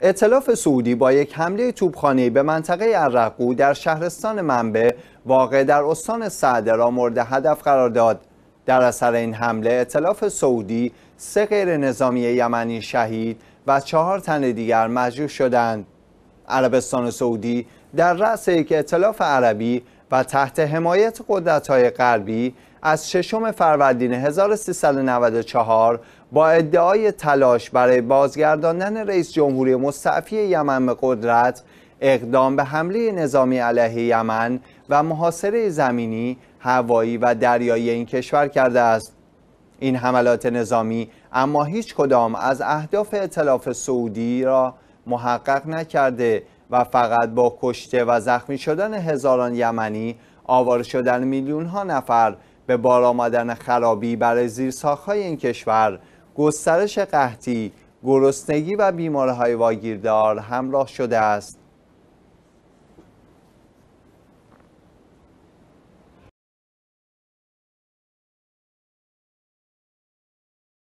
اطلاف سعودی با یک حمله توبخانه به منطقه عرقو در شهرستان منبه واقع در استان سعده را مورد هدف قرار داد در اثر این حمله اطلاف سعودی سه غیر نظامی یمنی شهید و چهار تن دیگر مجروح شدند عربستان سعودی در رأس یک اطلاف عربی و تحت حمایت های غربی از ششم فروردین 1394 با ادعای تلاش برای بازگرداندن رئیس جمهوری مستعفی یمن به قدرت اقدام به حمله نظامی علیه یمن و محاصره زمینی، هوایی و دریایی این کشور کرده است. این حملات نظامی اما هیچ کدام از اهداف اطلاف سعودی را محقق نکرده و فقط با کشته و زخمی شدن هزاران یمنی آوار شدن میلیون ها نفر به بار آمدن خرابی برای زیرساخهای این کشور گسترش قحطی گرسنگی و های واگیردار همراه شده است